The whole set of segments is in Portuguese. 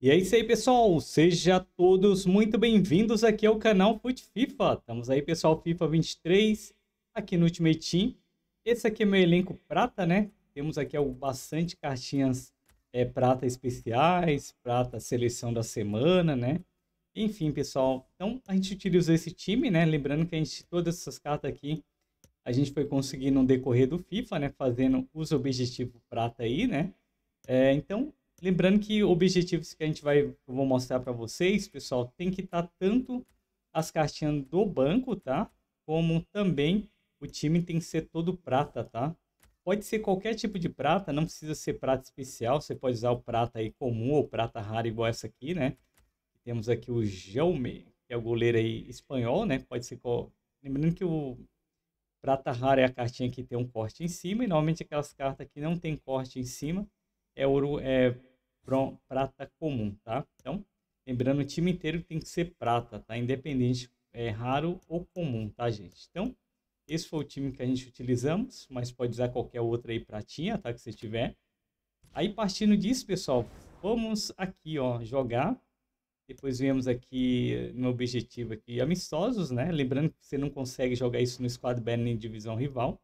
E é isso aí, pessoal. Sejam todos muito bem-vindos aqui ao canal Fute FIFA. Estamos aí, pessoal, FIFA 23, aqui no Ultimate Team. Esse aqui é meu elenco prata, né? Temos aqui bastante cartinhas é, prata especiais, prata seleção da semana, né? Enfim, pessoal, então a gente utilizou esse time, né? Lembrando que a gente, todas essas cartas aqui, a gente foi conseguindo no decorrer do FIFA, né? Fazendo os objetivos prata aí, né? É, então, Lembrando que objetivos que a gente vai, eu vou mostrar para vocês, pessoal, tem que estar tá tanto as cartinhas do banco, tá? Como também o time tem que ser todo prata, tá? Pode ser qualquer tipo de prata, não precisa ser prata especial, você pode usar o prata aí comum ou prata rara igual essa aqui, né? Temos aqui o Jaume, que é o goleiro aí espanhol, né? Pode ser qual... Lembrando que o prata rara é a cartinha que tem um corte em cima e normalmente aquelas cartas que não tem corte em cima é ouro é prata comum, tá? Então, lembrando, o time inteiro tem que ser prata, tá? Independente, é raro ou comum, tá, gente? Então, esse foi o time que a gente utilizamos, mas pode usar qualquer outra aí pratinha, tá? Que você tiver. Aí, partindo disso, pessoal, vamos aqui, ó, jogar. Depois viemos aqui no objetivo aqui, amistosos, né? Lembrando que você não consegue jogar isso no squad banner em divisão rival.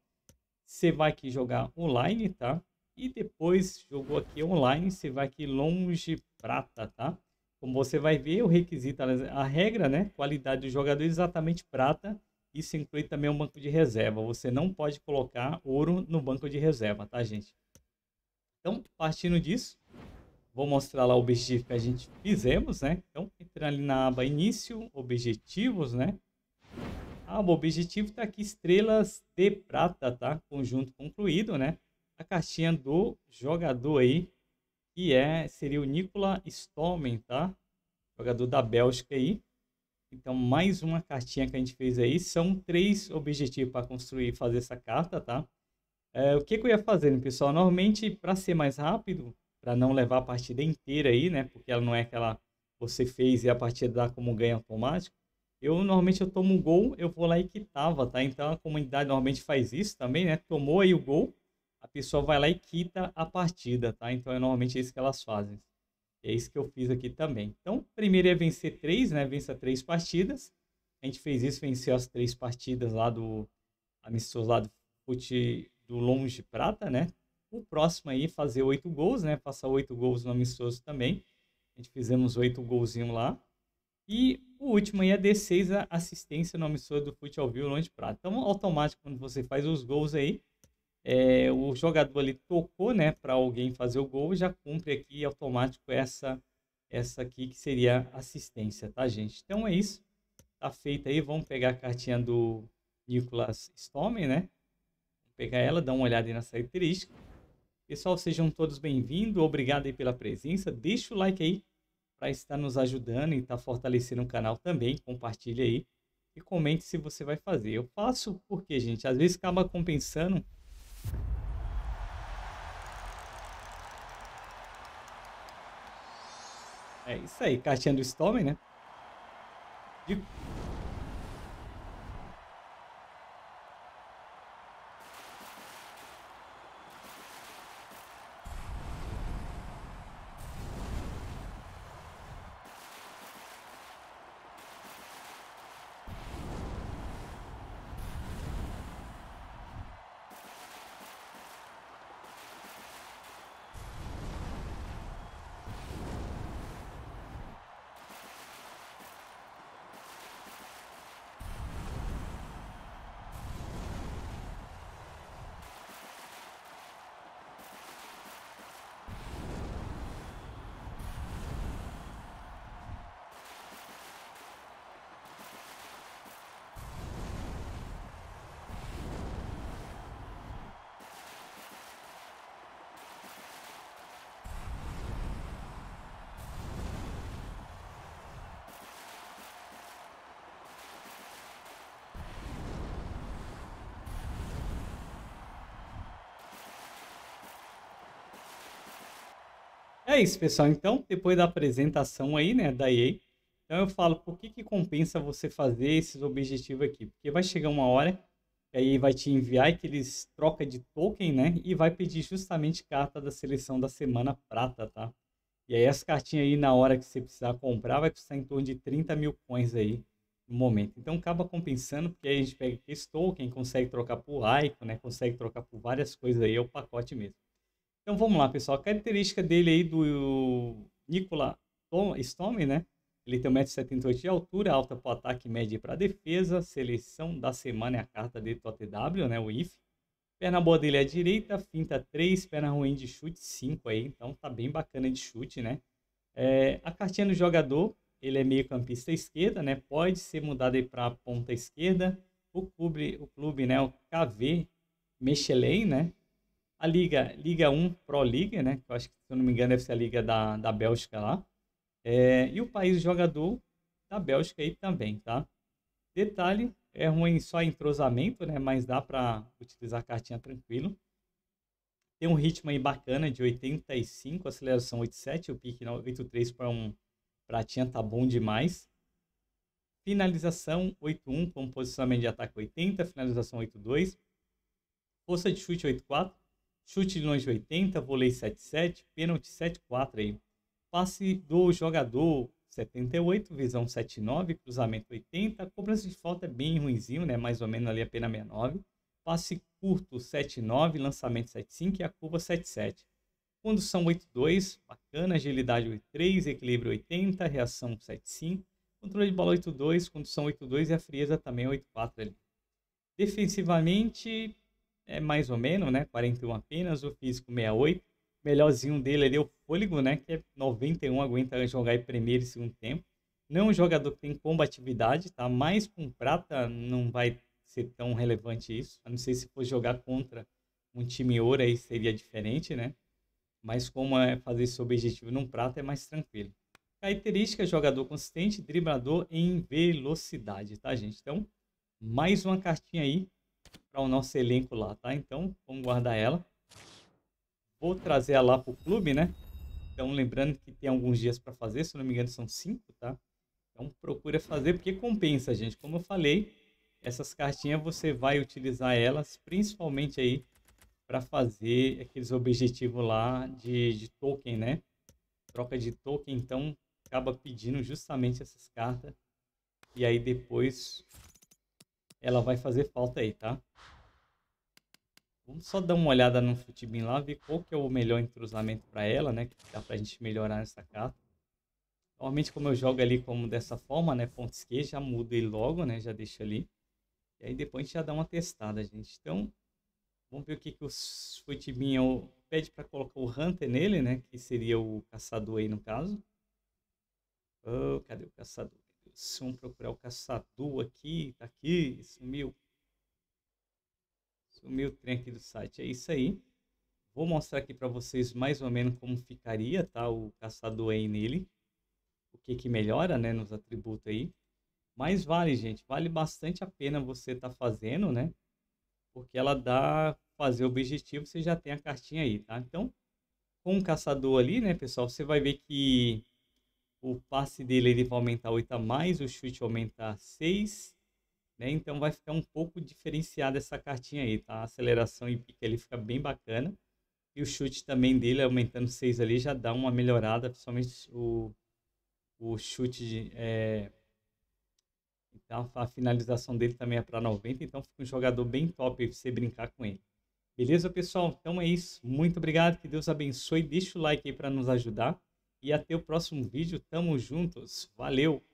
Você vai aqui jogar online, tá? E depois jogou aqui online, você vai aqui longe prata, tá? Como você vai ver, o requisito, a regra, né? Qualidade do jogador é exatamente prata. Isso inclui também um banco de reserva. Você não pode colocar ouro no banco de reserva, tá, gente? Então, partindo disso, vou mostrar lá o objetivo que a gente fizemos, né? Então, entrar ali na aba início, objetivos, né? Ah, o objetivo tá aqui, estrelas de prata, tá? Conjunto concluído, né? a caixinha do jogador aí, que é, seria o Nicola Stormen, tá? Jogador da Bélgica aí. Então, mais uma cartinha que a gente fez aí. São três objetivos para construir e fazer essa carta, tá? É, o que, que, eu ia fazendo, pessoal? Normalmente, para ser mais rápido, para não levar a partida inteira aí, né? Porque ela não é aquela você fez e a partida dá como ganho automático. Eu normalmente eu tomo um gol, eu vou lá e quitava, tá? Então a comunidade normalmente faz isso também, né? Tomou aí o gol, pessoa vai lá e quita a partida, tá? Então, é normalmente isso que elas fazem. É isso que eu fiz aqui também. Então, primeiro é vencer três, né? Vença três partidas. A gente fez isso, venceu as três partidas lá do amistoso lá do fute do Longe Prata, né? O próximo aí fazer oito gols, né? Passar oito gols no amistoso também. A gente fizemos oito golzinhos lá. E o último aí é D6 assistência no amistoso do Fute ao Vivo Longe Prata. Então, automático, quando você faz os gols aí, é, o jogador ali tocou né, para alguém fazer o gol e já cumpre aqui automático essa, essa aqui que seria assistência, tá, gente? Então é isso. Tá feito aí. Vamos pegar a cartinha do Nicolas Storm, né? Vou pegar ela, dar uma olhada aí nas características. Pessoal, sejam todos bem-vindos. Obrigado aí pela presença. Deixa o like aí para estar nos ajudando e estar tá fortalecendo o canal também. Compartilha aí e comente se você vai fazer. Eu faço porque, gente, às vezes acaba compensando é isso aí, caixinha do Storm, né? De É isso, pessoal. Então, depois da apresentação aí, né, da EA, então eu falo por que, que compensa você fazer esses objetivos aqui. Porque vai chegar uma hora aí vai te enviar que eles troca de token, né, e vai pedir justamente carta da seleção da semana prata, tá? E aí as cartinhas aí na hora que você precisar comprar vai custar em torno de 30 mil coins aí no momento. Então acaba compensando, porque aí a gente pega esse token, consegue trocar por Icon, né? Consegue trocar por várias coisas aí, é o pacote mesmo. Então vamos lá, pessoal. A característica dele aí do Nicola Storm, né? Ele tem 1,78m de altura, alta para o ataque, média para a defesa. Seleção da semana é a carta dele do ATW, né? O IF. Perna boa dele é a direita, finta 3, perna ruim de chute 5 aí. Então tá bem bacana de chute, né? É, a cartinha do jogador, ele é meio campista esquerda, né? Pode ser mudado para ponta esquerda. O clube, o clube, né? O KV Michelin, né? a Liga, Liga 1 Pro League, né? eu acho que, se eu não me engano, deve ser a Liga da, da Bélgica lá. É, e o país jogador da Bélgica aí também, tá? Detalhe, é ruim só entrosamento, né? Mas dá para utilizar a cartinha tranquilo. Tem um ritmo aí bacana de 85, aceleração 87, o pique 83 para um pratinha tá bom demais. Finalização 81 com posicionamento de ataque 80, finalização 82. Força de chute 84, Chute de longe 80, vôlei 77, pênalti 74 aí. Passe do jogador 78, visão 79, cruzamento 80, cobrança de falta é bem ruimzinho, né? Mais ou menos ali apenas 69. Passe curto 79, lançamento 75 e a curva 77. Condução 82, bacana, agilidade 83, equilíbrio 80, reação 75, controle de bola 82, condução 82 e a frieza também 84 ali. Defensivamente, é mais ou menos, né? 41 apenas, o físico 68. Melhorzinho dele ali é o fôlego, né? Que é 91, aguenta jogar em primeiro e segundo tempo. Não é um jogador que tem combatividade, tá? Mas com prata não vai ser tão relevante isso. A não sei se for jogar contra um time ouro aí seria diferente, né? Mas como é fazer seu objetivo num prata é mais tranquilo. Característica, jogador consistente, driblador em velocidade, tá, gente? Então, mais uma cartinha aí para o nosso elenco lá, tá? Então, vamos guardar ela. Vou trazer ela lá pro clube, né? Então, lembrando que tem alguns dias para fazer, se não me engano são cinco, tá? Então, procura fazer porque compensa, gente. Como eu falei, essas cartinhas você vai utilizar elas principalmente aí para fazer aqueles objetivos lá de, de token, né? Troca de token, então acaba pedindo justamente essas cartas e aí depois ela vai fazer falta aí, tá? Vamos só dar uma olhada no Futibin lá, ver qual que é o melhor entrosamento para ela, né? Que dá pra gente melhorar nessa carta. Normalmente como eu jogo ali como dessa forma, né? Pontos que já muda ele logo, né? Já deixa ali. E aí depois a gente já dá uma testada, gente. Então, vamos ver o que, que o Futibin pede para colocar o Hunter nele, né? Que seria o caçador aí no caso. Oh, cadê o caçador? se vamos procurar o caçador aqui, tá aqui, sumiu. Sumiu o trem aqui do site, é isso aí. Vou mostrar aqui para vocês mais ou menos como ficaria, tá, o caçador aí nele. O que que melhora, né, nos atributos aí. Mas vale, gente, vale bastante a pena você estar tá fazendo, né? Porque ela dá fazer o objetivo, você já tem a cartinha aí, tá? Então, com o caçador ali, né, pessoal, você vai ver que o passe dele ele vai aumentar 8 a mais, o chute aumentar 6. Né? Então vai ficar um pouco diferenciada essa cartinha aí, tá? A aceleração e pique ele fica bem bacana. E o chute também dele aumentando 6 ali já dá uma melhorada, principalmente o, o chute de, é... Então a finalização dele também é para 90, então fica um jogador bem top pra você brincar com ele. Beleza, pessoal? Então é isso. Muito obrigado, que Deus abençoe. Deixa o like aí para nos ajudar e até o próximo vídeo. Tamo juntos. Valeu!